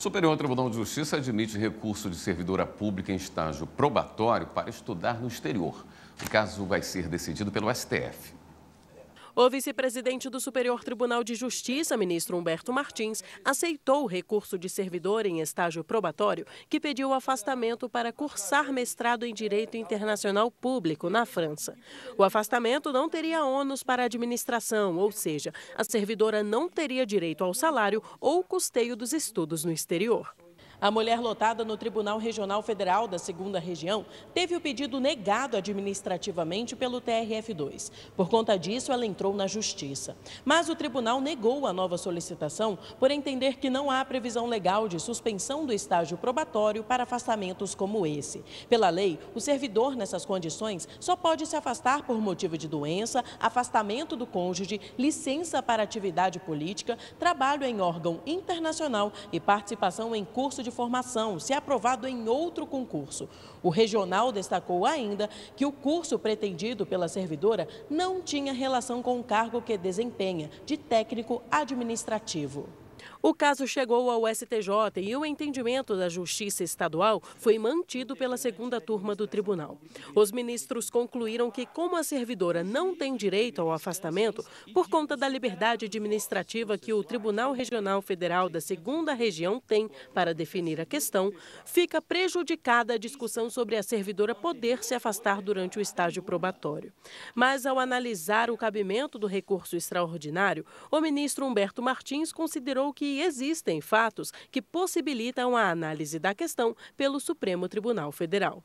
Superior Tribunal de Justiça admite recurso de servidora pública em estágio probatório para estudar no exterior. O caso vai ser decidido pelo STF. O vice-presidente do Superior Tribunal de Justiça, ministro Humberto Martins, aceitou o recurso de servidor em estágio probatório que pediu afastamento para cursar mestrado em Direito Internacional Público na França. O afastamento não teria ônus para a administração, ou seja, a servidora não teria direito ao salário ou custeio dos estudos no exterior. A mulher lotada no Tribunal Regional Federal da 2 Região teve o pedido negado administrativamente pelo TRF2. Por conta disso, ela entrou na Justiça. Mas o tribunal negou a nova solicitação por entender que não há previsão legal de suspensão do estágio probatório para afastamentos como esse. Pela lei, o servidor nessas condições só pode se afastar por motivo de doença, afastamento do cônjuge, licença para atividade política, trabalho em órgão internacional e participação em curso de de formação, se aprovado em outro concurso. O regional destacou ainda que o curso pretendido pela servidora não tinha relação com o cargo que desempenha, de técnico administrativo. O caso chegou ao STJ e o entendimento da Justiça Estadual foi mantido pela segunda turma do tribunal. Os ministros concluíram que, como a servidora não tem direito ao afastamento por conta da liberdade administrativa que o Tribunal Regional Federal da Segunda Região tem para definir a questão, fica prejudicada a discussão sobre a servidora poder se afastar durante o estágio probatório. Mas, ao analisar o cabimento do recurso extraordinário, o ministro Humberto Martins considerou que existem fatos que possibilitam a análise da questão pelo Supremo Tribunal Federal.